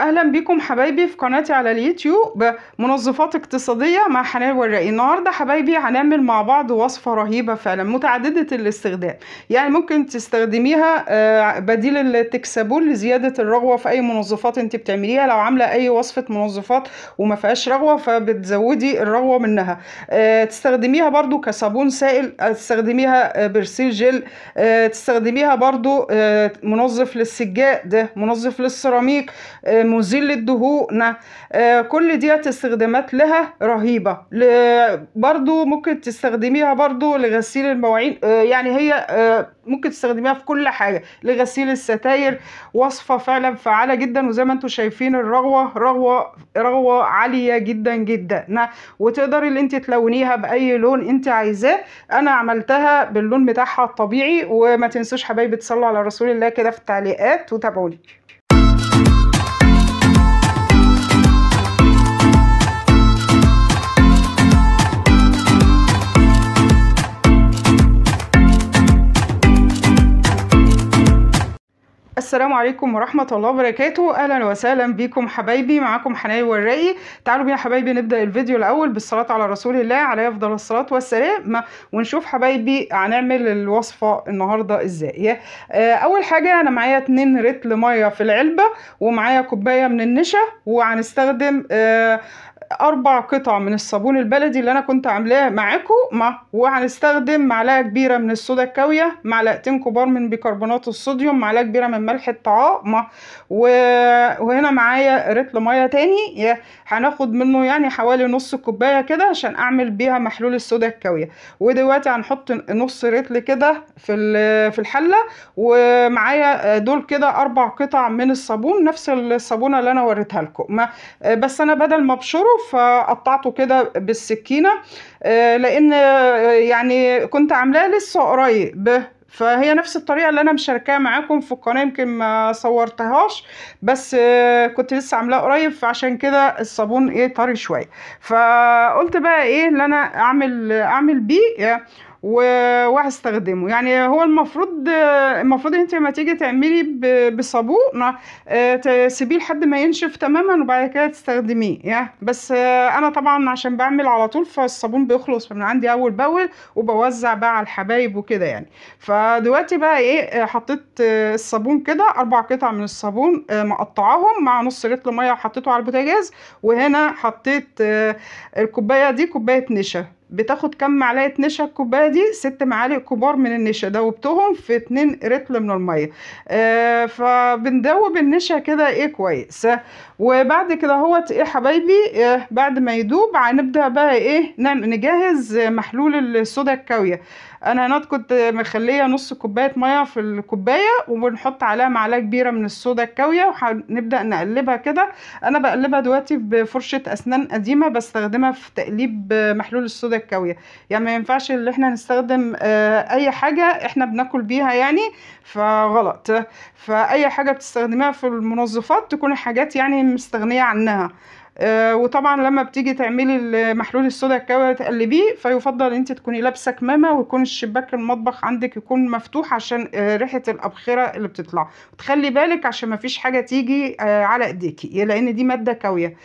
اهلا بيكم حبايبي في قناتي على اليوتيوب منظفات اقتصاديه مع حنان ورقي النهارده حبايبي هنعمل مع بعض وصفه رهيبه فعلا متعدده الاستخدام يعني ممكن تستخدميها آه، بديل التكسابول لزياده الرغوه في اي منظفات انت بتعمليها لو عامله اي وصفه منظفات وما فيهاش رغوه فبتزودي الرغوه منها آه، تستخدميها برضو كصابون سائل آه، تستخدميها برسيل جل تستخدميها برضو منظف للسجاد منظف للسيراميك مزيل للدهون آه، كل ديت استخدامات لها رهيبة برضو ممكن تستخدميها برضو لغسيل المواعين آه، يعني هي آه، ممكن تستخدميها في كل حاجة لغسيل الستاير وصفة فعلا فعالة جدا وزي ما انتم شايفين الرغوة رغوة رغوة عالية جدا جدا وتقدري اللي انت تلونيها بأي لون انت عايزاه انا عملتها باللون بتاعها الطبيعي وما تنسوش حبايبي تصلوا على رسول الله كده في التعليقات وتابعوني السلام عليكم ورحمة الله وبركاته أهلا وسهلا بكم حبايبي معاكم حناي والرائي تعالوا بينا حبايبي نبدأ الفيديو الأول بالصلاة على رسول الله عليه أفضل الصلاة والسلام ونشوف حبايبي هنعمل الوصفة النهاردة إزاي آه، أول حاجة أنا معايا 2 رتل مية في العلبة ومعايا كوباية من النشا وهنستخدم آه، أربع قطع من الصابون البلدي اللي أنا كنت عاملاه معاكم مع وهنستخدم معلقة كبيرة من الصودا الكاوية معلقتين كبار من بيكربونات الصوديوم معلقة كبيرة من ملح الطعام و... وهنا معايا رطل مية تاني هناخد منه يعني حوالي نص كوباية كده عشان أعمل بيها محلول الصودا الكاوية ودلوقتي هنحط نص رطل كده في في الحلة ومعايا دول كده أربع قطع من الصابون نفس الصابونة اللي أنا وريتها لكم بس أنا بدل ما أبشره فقطعته كده بالسكينة آه، لأن آه، يعني كنت عاملاه لسه قريب فهي نفس الطريقه اللي انا مشاركاها معاكم في القناه يمكن ما صورتهاش بس آه، كنت لسه عاملاه قريب فعشان كده الصابون ايه طري شويه فقلت بقى ايه اللي انا اعمل اعمل بيه وهستخدمه يعني هو المفروض المفروض انت لما تيجي تعملي بصابون آه، تسيبيه لحد ما ينشف تماما وبعد كده تستخدميه بس آه، انا طبعا عشان بعمل على طول فالصابون بيخلص فمن عندي اول باول وبوزع بقى على الحبايب وكده يعني فدلوقتي بقى ايه آه، حطيت الصابون كده اربع قطع من الصابون مقطعاهم مع نص لتر ميه وحطيته على البوتاجاز وهنا حطيت الكوبايه دي كوبايه نشا بتاخد كام معلقه نشا الكوبايه دي ست معالق كبار من النشا دوبتهم في اتنين رتل من الميه آه فبندوب النشا كده ايه كويس وبعد كده اهوت ايه حبايبي آه بعد ما يدوب هنبدا بقى ايه نعم، نجهز محلول الصودا الكاويه انا هناك كنت مخليه نص كوبايه ميه في الكوبايه وبنحط عليها معلقه كبيره من الصودا الكاويه وهنبدا نقلبها كده انا بقلبها دلوقتي بفرشه اسنان قديمه بستخدمها في تقليب محلول الصودا الكاويه يعني ما ينفعش ان احنا نستخدم آه، اي حاجه احنا بناكل بيها يعني فغلط فاي حاجه بتستخدميها في المنظفات تكون حاجات يعني مستغنيه عنها آه، وطبعا لما بتيجي تعملي محلول الصودا الكاوي تقلبيه فيفضل انت تكوني لابسه كمامه ويكون الشباك المطبخ عندك يكون مفتوح عشان آه، ريحه الابخره اللي بتطلع تخلي بالك عشان ما فيش حاجه تيجي آه، على ايديكي لان دي ماده كاويه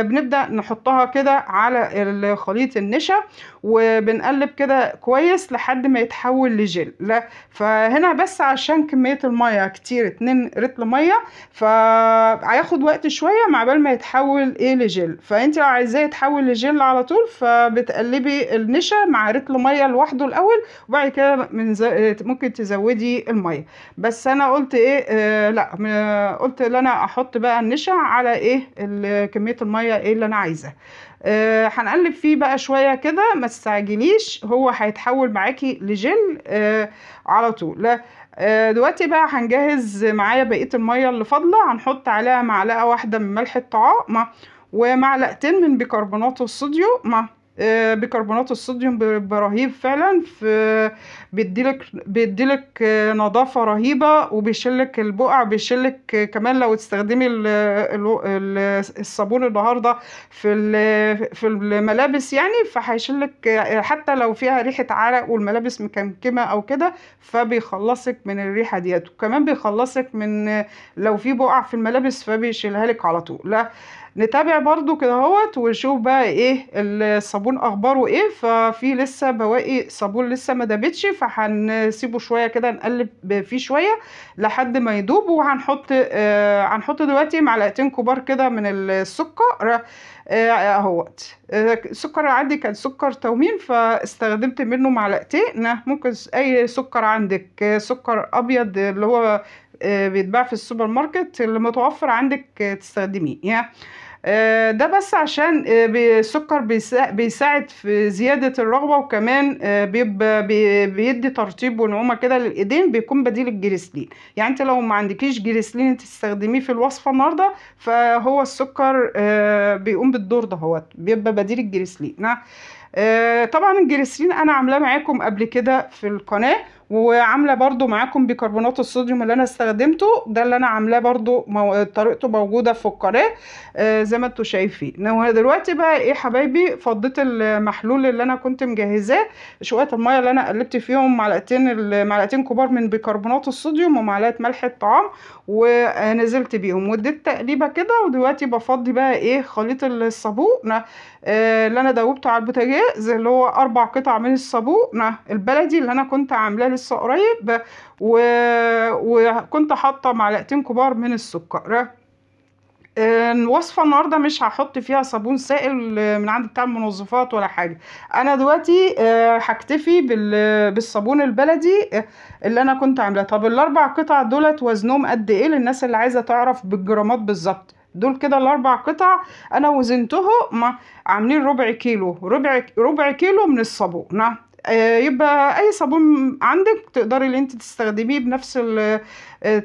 بنبدا نحطها كده على خليط النشا وبنقلب كده كويس لحد ما يتحول لجل لا فهنا بس عشان كميه الميه كتير 2 رتل ميه فهياخد وقت شويه مع بال ما يتحول ايه لجل فانت لو عايزاه يتحول لجل على طول فبتقلبي النشا مع رطل ميه لوحده الاول وبعد كده من ز... ممكن تزودي الميه بس انا قلت ايه آه لا قلت ان انا احط بقى النشا على ايه كميه الميه ايه اللي انا عايزاه آه هنقلب فيه بقى شويه كده ما تستعجليش هو هيتحول معاكي لجل آه على طول لا آه، دلوقتي بقى هنجهز معايا بقية المية اللي فاضلة هنحط عليها معلقة واحدة من ملح الطعام ومعلقتين من بيكربونات الصوديوم آه، بيكربونات الصوديوم برهيب رهيب فعلا في بيديلك بيديلك آه، نظافه رهيبه وبيشلك البقع بيشلك آه، كمان لو تستخدمي الصابون النهارده في في الملابس يعني فهيشلك حتى لو فيها ريحه عرق والملابس مكمكمه او كده فبيخلصك من الريحه ديت وكمان بيخلصك من لو في بقع في الملابس فبيشيلها لك على طول لا نتابع برضو كده اهوت ونشوف بقى ايه الصابون اخباره ايه ففي لسه بواقي صابون لسه ما دابتش فهنسيبه شويه كده نقلب فيه شويه لحد ما يدوب وهنحط آه هنحط دلوقتي معلقتين كبار كده من السكر آه، اهوت آه، السكر عندي كان سكر تومين فاستخدمت منه معلقتين ممكن اي سكر عندك آه، سكر ابيض اللي هو آه، بيتباع في السوبر ماركت اللي متوفر عندك آه، تستخدميه يعني آه، ده بس عشان السكر بيساعد في زيادة الرغبة وكمان بيدي ترطيب ونعومة كده للإيدين بيكون بديل الجريسلين يعني انت لو ما عندكيش جريسلين تستخدميه في الوصفة النهاردة فهو السكر بيقوم بالدور ده هو بيبقى بديل الجريسلين نعم. آه، طبعا الجليسرين انا عاملاه معاكم قبل كده في القناه وعامله برضو معاكم بيكربونات الصوديوم اللي انا استخدمته ده اللي انا عاملاه برضو مو... طريقته موجوده في القناه آه زي ما انتم شايفين دلوقتي بقى ايه حبايبي فضيت المحلول اللي انا كنت مجهزاه شويه الميه اللي انا قلبت فيهم معلقتين معلقتين كبار من بيكربونات الصوديوم ومعلقه ملح الطعام ونزلت بيهم واديت تقليبه كده ودلوقتي بفضي بقى ايه خليط الصابون آه، اللي انا دوبته على البوتاجاز اللي هو اربع قطع من الصابونه البلدي اللي انا كنت عاملاه لسه قريب و... وكنت حاطه معلقتين كبار من السكر آه، الوصفة النهاردة مش هحط فيها صابون سائل آه، من عند بتاع المنظفات ولا حاجة أنا دلوقتي هكتفي بالصابون البلدي اللي أنا كنت عاملاه طب الأربع قطع دولت وزنهم قد إيه للناس اللي عايزة تعرف بالجرامات بالظبط دول كده الاربع قطع انا وزنتهم عاملين ربع كيلو ربع ربع كيلو من الصابون نعم. آه، يبقى اي صابون عندك تقدري اللي انت تستخدميه بنفس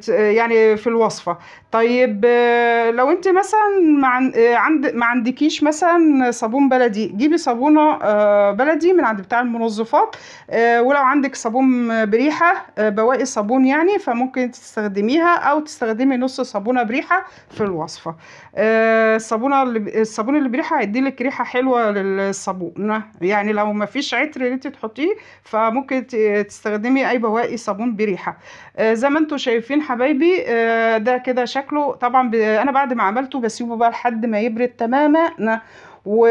يعني في الوصفه طيب آه، لو انت مثلا ما آه، عند ما عندكيش مثلا صابون بلدي جيبي صابونه آه، بلدي من عند بتاع المنظفات ولو عندك صابون بريحه بواقي صابون يعني فممكن تستخدميها او تستخدمي نص صابونه بريحه في الوصفه الصابونه الصابون اللي بريحه هيديلك ريحه حلوه للصابونه يعني لو ما فيش عطر اللي انت تحطيه فممكن تستخدمي اي بواقي صابون بريحه زي ما انتم شايفين شايفين حبايبي آه، ده كده شكله طبعا انا بعد ما عملته بسيبه بقى لحد ما يبرد تماما و...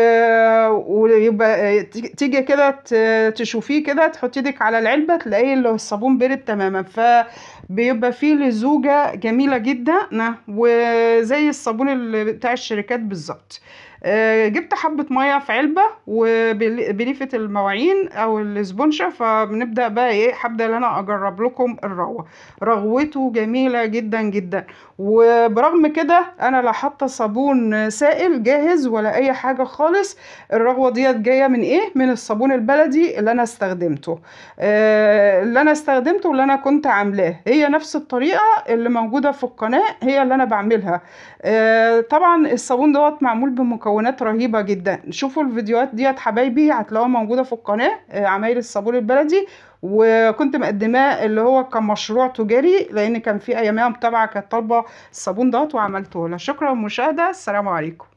ويبقى آه، تيجي كده تشوفيه كده تحطي ايدك على العلبه تلاقي الصابون برد تماما فبيبقى فيه لزوجه جميله جدا وزي الصابون بتاع الشركات بالظبط آه، جبت حبة مية في علبة وبليفة المواعين او الاسبونشة فبنبدأ بقى ايه حبدا انا اجرب لكم الرغوة رغوته جميلة جدا جدا وبرغم كده انا لا حاطة صابون سائل جاهز ولا اي حاجة خالص الرغوة ديت جاية من ايه من الصابون البلدي اللي انا استخدمته آه، اللي انا استخدمته واللي انا كنت عاملاه هي نفس الطريقة اللي موجودة في القناة هي اللي انا بعملها آه، طبعا الصابون دوت معمول بمكونات مكونات رهيبه جدا شوفوا الفيديوهات ديت حبايبي هتلاقوها موجوده في القناه آه، عمايل الصابون البلدي وكنت مقدماه اللي هو كان مشروع تجاري لان كان في ايامها متابعه كانت طالبه الصابون دوت وعملته لها شكرا للمشاهده السلام عليكم